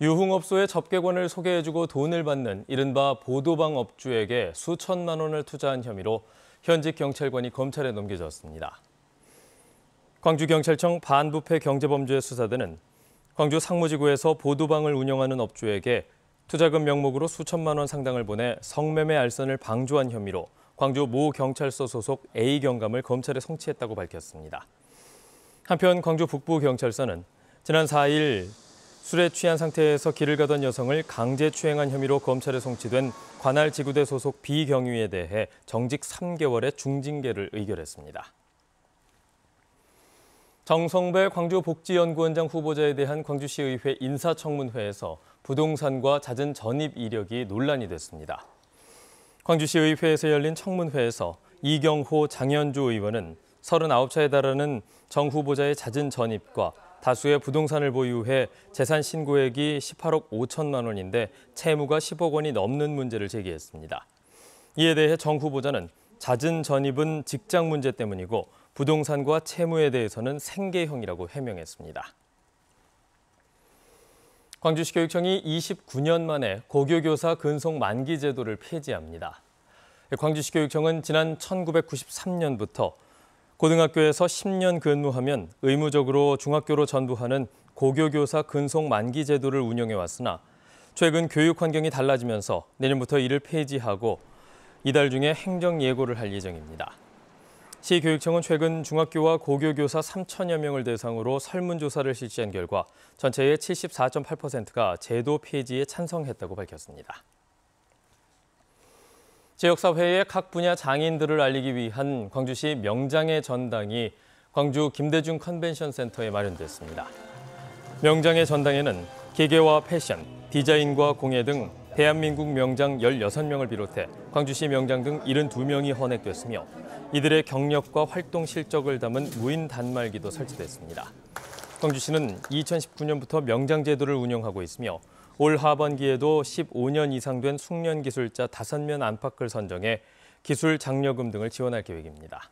유흥업소의 접객원을 소개해주고 돈을 받는 이른바 보도방 업주에게 수천만 원을 투자한 혐의로 현직 경찰관이 검찰에 넘겨졌습니다. 광주경찰청 반부패 경제범죄 수사대는 광주 상무지구에서 보도방을 운영하는 업주에게 투자금 명목으로 수천만 원 상당을 보내 성매매 알선을 방조한 혐의로 광주 모 경찰서 소속 A 경감을 검찰에 송치했다고 밝혔습니다. 한편 광주 북부경찰서는 지난 4일 술에 취한 상태에서 길을 가던 여성을 강제 추행한 혐의로 검찰에 송치된 관할 지구대 소속 비경위에 대해 정직 3개월의 중징계를 의결했습니다. 정성배 광주복지연구원장 후보자에 대한 광주시의회 인사청문회에서 부동산과 잦은 전입 이력이 논란이 됐습니다. 광주시의회에서 열린 청문회에서 이경호 장현주 의원은 39차에 달하는 정 후보자의 잦은 전입과 다수의 부동산을 보유해 재산 신고액이 18억 5천만 원인데 채무가 10억 원이 넘는 문제를 제기했습니다. 이에 대해 정 후보자는 잦은 전입은 직장 문제 때문이고 부동산과 채무에 대해서는 생계형이라고 해명했습니다. 광주시 교육청이 29년 만에 고교교사 근속 만기 제도를 폐지합니다. 광주시 교육청은 지난 1993년부터 고등학교에서 10년 근무하면 의무적으로 중학교로 전부하는 고교교사 근속 만기 제도를 운영해 왔으나 최근 교육 환경이 달라지면서 내년부터 이를 폐지하고 이달 중에 행정 예고를 할 예정입니다. 시교육청은 최근 중학교와 고교교사 3천여 명을 대상으로 설문조사를 실시한 결과 전체의 74.8%가 제도 폐지에 찬성했다고 밝혔습니다. 지역사회의 각 분야 장인들을 알리기 위한 광주시 명장의 전당이 광주 김대중 컨벤션 센터에 마련됐습니다. 명장의 전당에는 기계와 패션, 디자인과 공예 등 대한민국 명장 16명을 비롯해 광주시 명장 등 72명이 헌액됐으며 이들의 경력과 활동 실적을 담은 무인 단말기도 설치됐습니다. 광주시는 2019년부터 명장 제도를 운영하고 있으며 올 하반기에도 15년 이상 된 숙련 기술자 5명 안팎을 선정해 기술 장려금 등을 지원할 계획입니다.